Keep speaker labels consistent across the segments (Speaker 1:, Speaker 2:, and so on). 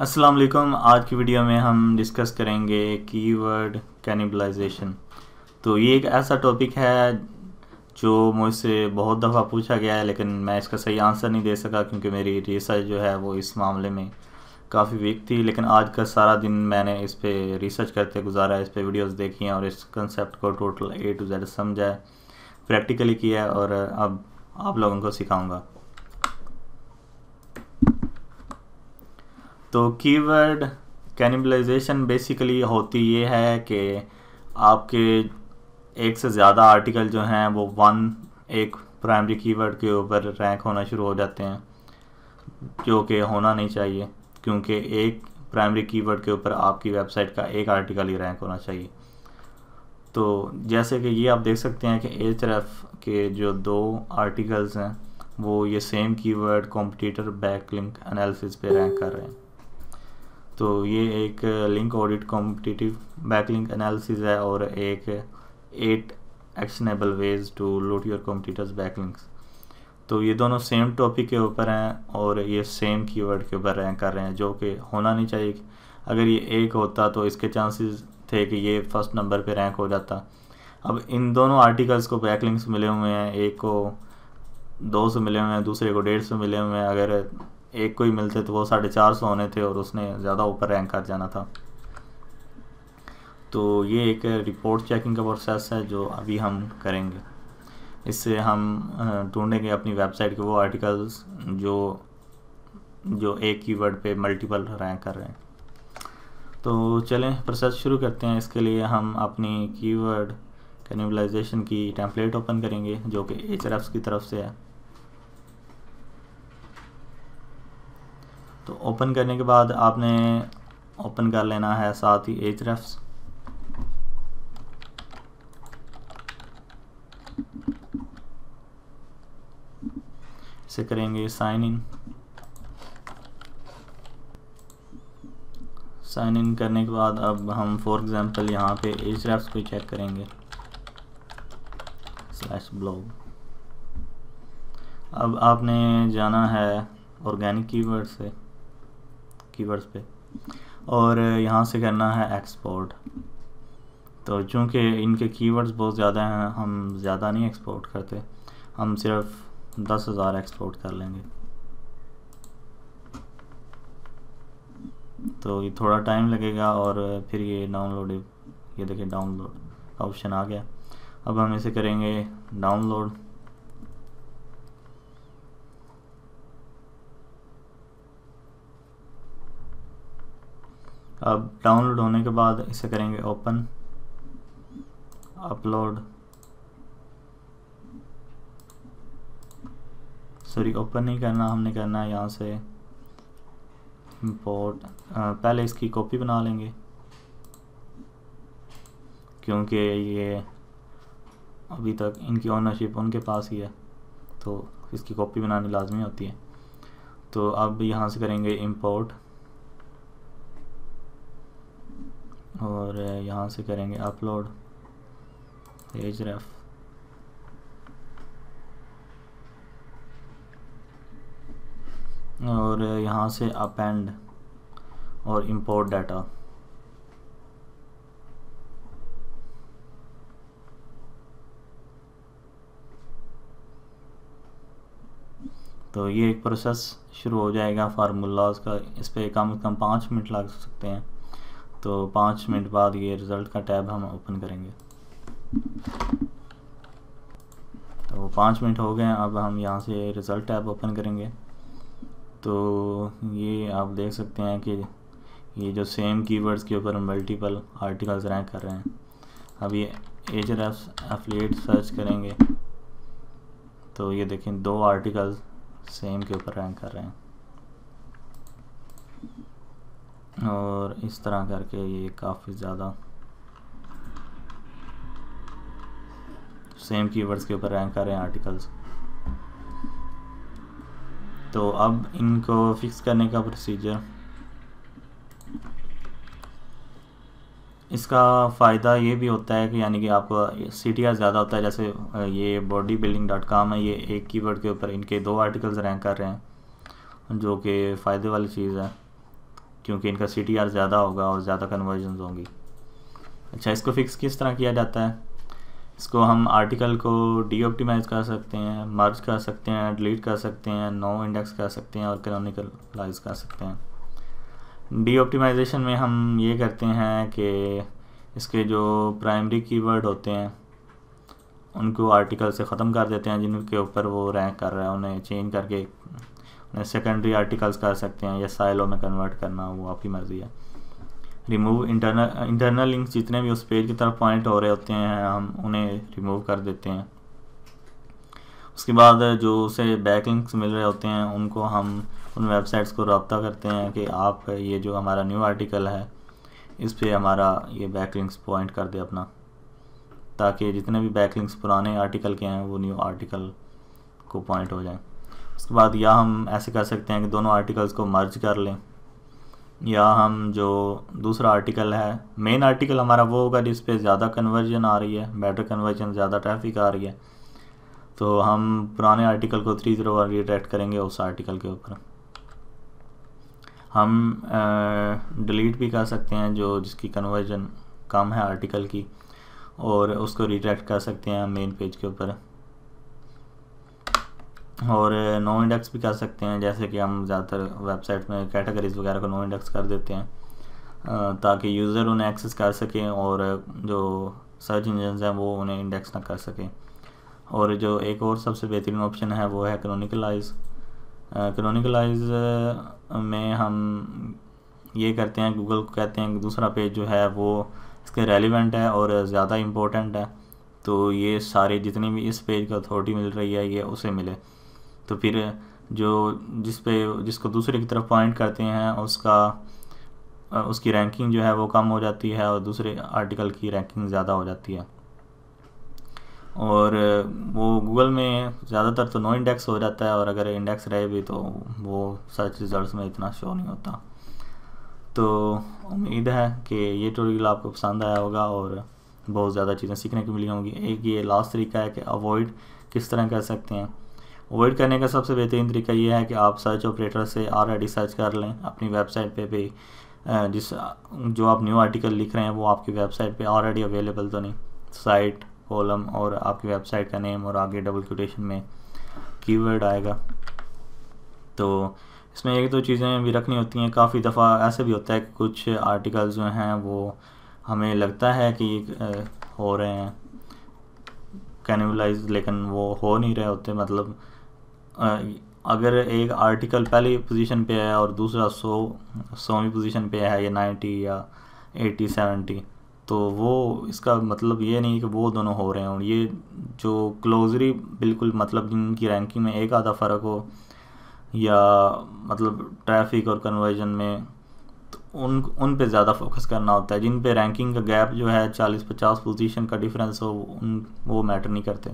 Speaker 1: अस्सलाम वालेकुम आज की वीडियो में हम डिस्कस करेंगे कीवर्ड कैनिबलाइजेशन तो ये एक ऐसा टॉपिक है जो मुझसे बहुत दफ़ा पूछा गया है लेकिन मैं इसका सही आंसर नहीं दे सका क्योंकि मेरी रिसर्च जो है वो इस मामले में काफ़ी वीक थी लेकिन आज का सारा दिन मैंने इस पर रिसर्च करते गुजारा इस पर वीडियोज़ देखी हैं और इस कंसेप्ट को टोटल ए टू जेड समझा है प्रैक्टिकली किया है और अब आप लोगों को सिखाऊंगा तो कीवर्ड कैनिबलाइजेशन बेसिकली होती ये है कि आपके एक से ज़्यादा आर्टिकल जो हैं वो वन एक प्राइमरी कीवर्ड के ऊपर रैंक होना शुरू हो जाते हैं जो कि होना नहीं चाहिए क्योंकि एक प्राइमरी कीवर्ड के ऊपर आपकी वेबसाइट का एक आर्टिकल ही रैंक होना चाहिए तो जैसे कि ये आप देख सकते हैं कि एच रेफ के जो दो आर्टिकल्स हैं वो ये same keyword competitor backlink analysis पे रैंक कर रहे हैं तो ये एक link audit competitive backlink analysis है और एक at actionable ways to loot your competitors backlinks तो ये दोनों सेम टॉपिक के ऊपर हैं और ये सेम कीवर्ड के ऊपर रैंक कर रहे हैं जो कि होना नहीं चाहिए अगर ये एक होता तो इसके चांसेस थे कि ये फर्स्ट नंबर पे रैंक हो जाता अब इन दोनों आर्टिकल्स को बैकलिंक्स मिले हुए हैं एक को दो सौ मिले हुए हैं दूसरे को डेढ़ सौ मिले हुए हैं अगर एक को ही मिलते थे वो साढ़े चार सौ होने थे और उसने ज़्यादा ऊपर रैंक कर जाना था तो ये एक रिपोर्ट चेकिंग का प्रोसेस है जो अभी हम करेंगे इससे हम ढूंढेंगे अपनी वेबसाइट के वो आर्टिकल्स जो जो एक कीवर्ड पे मल्टीपल रैंक कर रहे हैं तो चलें प्रोसेस शुरू करते हैं इसके लिए हम अपनी कीवर्ड कैनिबलाइजेशन की टेम्पलेट ओपन करेंगे जो कि एच की तरफ से है तो ओपन करने के बाद आपने ओपन कर लेना है साथ ही एच रेफ्स से करेंगे साइन इन साइन इन करने के बाद अब हम फॉर एग्ज़ाम्पल यहाँ पे एच रेफ्स को चेक करेंगे स्लैश ब्लॉग अब आपने जाना है ऑर्गेनिक कीवर्ड से कीवर्ड्स पे और यहाँ से करना है एक्सपोर्ट तो चूँकि इनके कीवर्ड्स बहुत ज़्यादा हैं हम ज़्यादा नहीं एक्सपोर्ट करते हम सिर्फ दस हज़ार एक्सपोर्ट कर लेंगे तो ये थोड़ा टाइम लगेगा और फिर ये डाउनलोड ये देखिए डाउनलोड ऑप्शन आ गया अब हम इसे करेंगे डाउनलोड अब डाउनलोड होने के बाद इसे करेंगे ओपन अपलोड सॉरी ओपन नहीं करना हमने करना है यहाँ से इम्पोर्ट पहले इसकी कॉपी बना लेंगे क्योंकि ये अभी तक इनकी ओनरशिप उनके पास ही है तो इसकी कॉपी बनानी लाजमी होती है तो अब यहाँ से करेंगे इम्पोर्ट और यहाँ से करेंगे अपलोड एज रेफ और यहाँ से अपेंड और इंपोर्ट डाटा तो ये एक प्रोसेस शुरू हो जाएगा फार्मूलाज का इस पर कम से कम पाँच मिनट लग सकते हैं तो पाँच मिनट बाद ये रिज़ल्ट का टैब हम ओपन करेंगे तो पाँच मिनट हो गए अब हम यहाँ से रिज़ल्ट टैब ओपन करेंगे तो ये आप देख सकते हैं कि ये जो सेम कीवर्ड्स के ऊपर मल्टीपल आर्टिकल्स रैंक कर रहे हैं अब ये एच आर एफलेट सर्च करेंगे तो ये देखें दो आर्टिकल्स सेम के ऊपर रैंक कर रहे हैं और इस तरह करके ये काफ़ी ज़्यादा सेम कीवर्ड्स के ऊपर रैंक कर रहे हैं आर्टिकल्स तो अब इनको फिक्स करने का प्रोसीजर इसका फ़ायदा ये भी होता है कि यानी कि आपको सी टी आर ज़्यादा होता है जैसे ये बॉडी बिल्डिंग डॉट कॉम है ये एक कीवर्ड के ऊपर इनके दो आर्टिकल्स रैंक कर रहे हैं जो कि फ़ायदे वाली चीज़ है क्योंकि इनका सी टी आर ज़्यादा होगा और ज़्यादा कन्वर्जन होंगी अच्छा इसको फिक्स किस तरह किया जाता है इसको हम आर्टिकल को डी ऑप्टिमाइज कर सकते हैं मर्ज कर सकते हैं डिलीट कर सकते हैं नो इंडेक्स कर सकते हैं और कैनोनिकलाइज कर सकते हैं डी ऑप्टिमाइजेशन में हम ये करते हैं कि इसके जो प्राइमरी कीवर्ड होते हैं उनको आर्टिकल से ख़त्म कर देते हैं जिनके ऊपर वो रैंक कर रहा है उन्हें चेंज करके सेकेंडरी आर्टिकल्स कर सकते हैं या साइलो में कन्वर्ट करना वो आपकी मर्ज़ी है रिमूव इंटरनल इंटरनल लिंक्स जितने भी उस पेज की तरफ पॉइंट हो रहे होते हैं हम उन्हें रिमूव कर देते हैं उसके बाद जो उसे बैक लिंक्स मिल रहे होते हैं उनको हम उन वेबसाइट्स को रबता करते हैं कि आप ये जो हमारा न्यू आर्टिकल है इस पर हमारा ये बैक लिंक्स पॉइंट कर दे अपना ताकि जितने भी बैक लिंक्स पुराने आर्टिकल के हैं वो न्यू आर्टिकल को पॉइंट हो जाएं उसके बाद या हम ऐसे कर सकते हैं कि दोनों आर्टिकल्स को मर्ज कर लें या हम जो दूसरा आर्टिकल है मेन आर्टिकल हमारा वो होगा जिस पर ज़्यादा कन्वर्जन आ रही है बेटर कन्वर्जन ज़्यादा ट्रैफिक आ रही है तो हम पुराने आर्टिकल को थ्री ज़ीरो वन रिडायरेक्ट करेंगे उस आर्टिकल के ऊपर हम डिलीट भी कर सकते हैं जो जिसकी कन्वर्जन कम है आर्टिकल की और उसको रिडायरेक्ट कर सकते हैं मेन पेज के ऊपर और नो इंडेक्स भी कर सकते हैं जैसे कि हम ज़्यादातर वेबसाइट में कैटेगरीज वगैरह को नो इंडेक्स कर देते हैं ताकि यूज़र उन्हें एक्सेस कर सकें और जो सर्च इंजन हैं वो उन्हें इंडेक्स ना कर सकें और जो एक और सबसे बेहतरीन ऑप्शन है वो है क्रोनिकलाइज क्रोनिकलाइज में हम ये करते हैं गूगल को कहते हैं दूसरा पेज जो है वो इसके रेलिवेंट है और ज़्यादा इम्पोर्टेंट है तो ये सारे जितनी भी इस पेज को अथॉरिटी मिल रही है ये उसे मिले तो फिर जो जिस पे जिसको दूसरे की तरफ पॉइंट करते हैं उसका उसकी रैंकिंग जो है वो कम हो जाती है और दूसरे आर्टिकल की रैंकिंग ज़्यादा हो जाती है और वो गूगल में ज़्यादातर तो नो इंडेक्स हो जाता है और अगर इंडेक्स रहे भी तो वो सर्च रिजल्ट्स में इतना शो नहीं होता तो उम्मीद है कि ये टोरियल आपको पसंद आया होगा और बहुत ज़्यादा चीज़ें सीखने को मिली होंगी एक ये लास्ट तरीका है कि अवॉइड किस तरह कर सकते हैं अवॉइड करने का सबसे बेहतरीन तरीका यह है कि आप सर्च ऑपरेटर से ऑलरेडी सर्च कर लें अपनी वेबसाइट पे भी जिस जो आप न्यू आर्टिकल लिख रहे हैं वो आपकी वेबसाइट पे ऑलरेडी अवेलेबल तो नहीं साइट कॉलम और आपकी वेबसाइट का नेम और आगे डबल क्यूटेशन में कीवर्ड आएगा तो इसमें एक दो चीज़ें भी रखनी होती हैं काफ़ी दफ़ा ऐसे भी होता है कि कुछ आर्टिकल जो हैं वो हमें लगता है कि हो रहे हैं कैनिवलाइज लेकिन वो हो नहीं रहे होते मतलब अगर एक आर्टिकल पहली पोजीशन पे है और दूसरा सौ सौवीं पोजीशन पे है या नाइन्टी या एटी सेवेंटी तो वो इसका मतलब ये नहीं कि वो दोनों हो रहे और ये जो क्लोजरी बिल्कुल मतलब जिनकी रैंकिंग में एक आधा फ़र्क हो या मतलब ट्रैफिक और कन्वर्जन में तो उन उन पे ज़्यादा फोकस करना होता है जिन पे रैंकिंग का गैप जो है चालीस पचास पोजीशन का डिफरेंस हो उन वो मैटर नहीं करते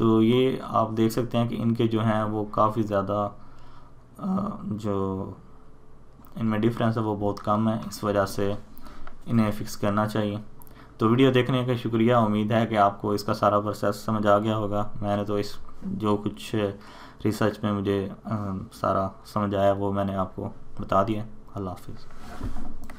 Speaker 1: तो ये आप देख सकते हैं कि इनके जो हैं वो काफ़ी ज़्यादा जो इनमें डिफरेंस है वो बहुत कम है इस वजह से इन्हें फिक्स करना चाहिए तो वीडियो देखने का शुक्रिया उम्मीद है कि आपको इसका सारा प्रोसेस समझ आ गया होगा मैंने तो इस जो कुछ रिसर्च में मुझे सारा समझ आया वो मैंने आपको बता दिया अल्लाह हाफिज़